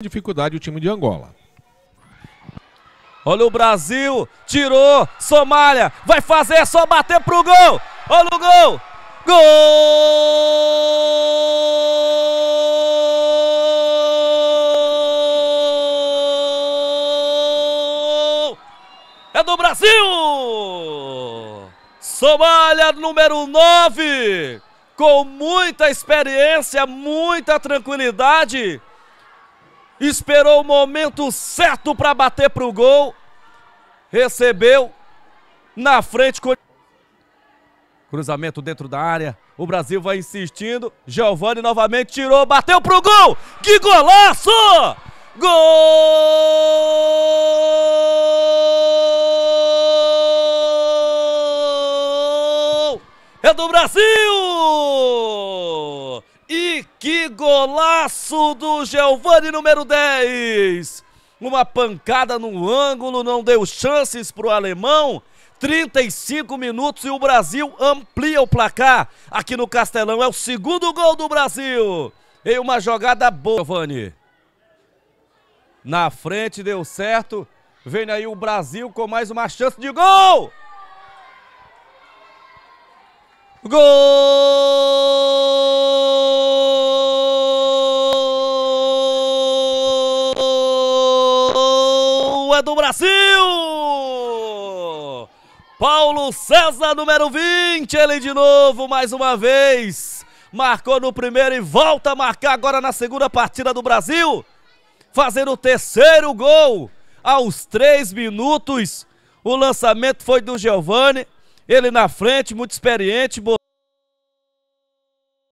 dificuldade o time de Angola. Olha o Brasil, tirou, Somália, vai fazer, é só bater pro gol. Olha o gol. Gol! É do Brasil! Somália número 9, com muita experiência, muita tranquilidade esperou o momento certo para bater para o gol, recebeu na frente. Cruzamento dentro da área, o Brasil vai insistindo, Giovani novamente tirou, bateu para o gol, que golaço! Gol! É do Brasil! E que golaço do Giovani número 10! Uma pancada no ângulo, não deu chances para o alemão. 35 minutos e o Brasil amplia o placar. Aqui no Castelão é o segundo gol do Brasil. E uma jogada boa, Giovani. Na frente deu certo. Vem aí o Brasil com mais uma chance de gol! Gol! é do Brasil! Paulo César, número 20, ele de novo, mais uma vez. Marcou no primeiro e volta a marcar agora na segunda partida do Brasil. Fazendo o terceiro gol aos três minutos. O lançamento foi do Giovani. Ele na frente, muito experiente.